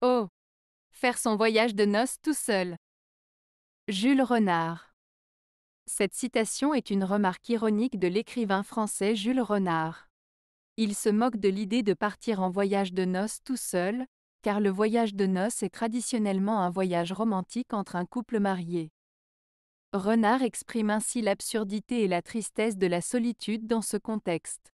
Oh Faire son voyage de noces tout seul. Jules Renard. Cette citation est une remarque ironique de l'écrivain français Jules Renard. Il se moque de l'idée de partir en voyage de noces tout seul, car le voyage de noces est traditionnellement un voyage romantique entre un couple marié. Renard exprime ainsi l'absurdité et la tristesse de la solitude dans ce contexte.